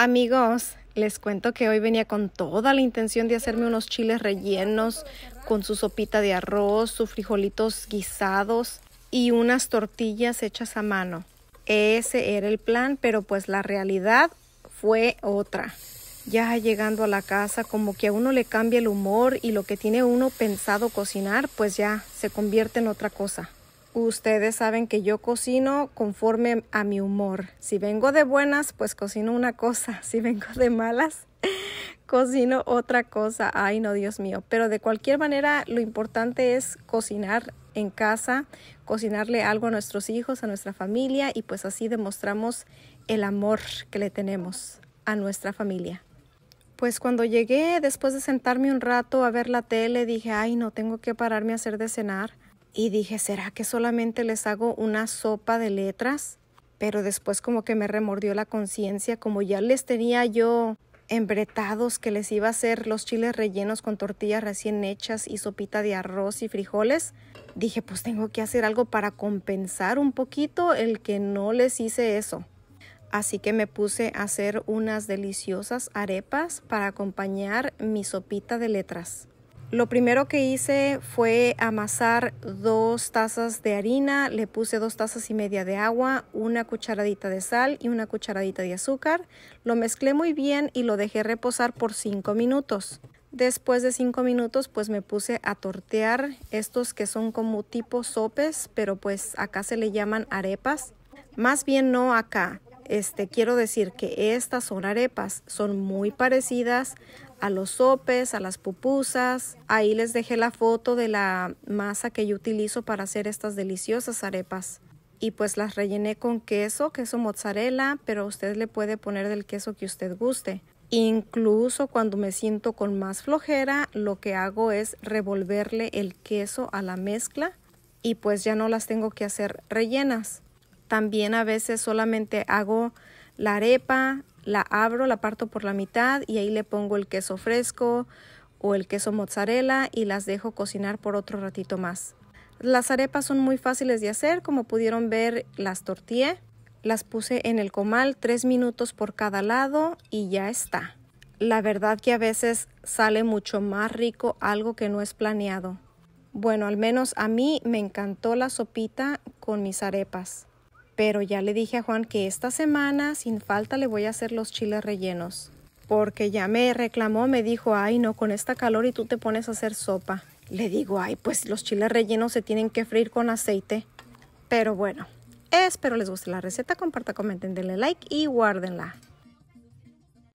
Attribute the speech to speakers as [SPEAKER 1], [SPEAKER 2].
[SPEAKER 1] Amigos, les cuento que hoy venía con toda la intención de hacerme unos chiles rellenos con su sopita de arroz, sus frijolitos guisados y unas tortillas hechas a mano. Ese era el plan, pero pues la realidad fue otra. Ya llegando a la casa, como que a uno le cambia el humor y lo que tiene uno pensado cocinar, pues ya se convierte en otra cosa. Ustedes saben que yo cocino conforme a mi humor. Si vengo de buenas, pues cocino una cosa. Si vengo de malas, cocino otra cosa. Ay, no, Dios mío. Pero de cualquier manera, lo importante es cocinar en casa, cocinarle algo a nuestros hijos, a nuestra familia y pues así demostramos el amor que le tenemos a nuestra familia. Pues cuando llegué, después de sentarme un rato a ver la tele, dije, ay, no tengo que pararme a hacer de cenar y dije, ¿será que solamente les hago una sopa de letras? Pero después como que me remordió la conciencia, como ya les tenía yo embretados que les iba a hacer los chiles rellenos con tortillas recién hechas y sopita de arroz y frijoles, dije, pues tengo que hacer algo para compensar un poquito el que no les hice eso. Así que me puse a hacer unas deliciosas arepas para acompañar mi sopita de letras. Lo primero que hice fue amasar dos tazas de harina, le puse dos tazas y media de agua, una cucharadita de sal y una cucharadita de azúcar. Lo mezclé muy bien y lo dejé reposar por cinco minutos. Después de cinco minutos pues me puse a tortear estos que son como tipo sopes, pero pues acá se le llaman arepas. Más bien no acá, este, quiero decir que estas son arepas, son muy parecidas a los sopes, a las pupusas. Ahí les dejé la foto de la masa que yo utilizo para hacer estas deliciosas arepas. Y pues las rellené con queso, queso mozzarella, pero usted le puede poner del queso que usted guste. Incluso cuando me siento con más flojera, lo que hago es revolverle el queso a la mezcla y pues ya no las tengo que hacer rellenas. También a veces solamente hago la arepa, la abro, la parto por la mitad y ahí le pongo el queso fresco o el queso mozzarella y las dejo cocinar por otro ratito más. Las arepas son muy fáciles de hacer, como pudieron ver las tortillas, Las puse en el comal tres minutos por cada lado y ya está. La verdad que a veces sale mucho más rico algo que no es planeado. Bueno, al menos a mí me encantó la sopita con mis arepas. Pero ya le dije a Juan que esta semana sin falta le voy a hacer los chiles rellenos. Porque ya me reclamó, me dijo, ay no, con esta calor y tú te pones a hacer sopa. Le digo, ay, pues los chiles rellenos se tienen que freír con aceite. Pero bueno, espero les guste la receta, comparta, comenten, denle like y guárdenla.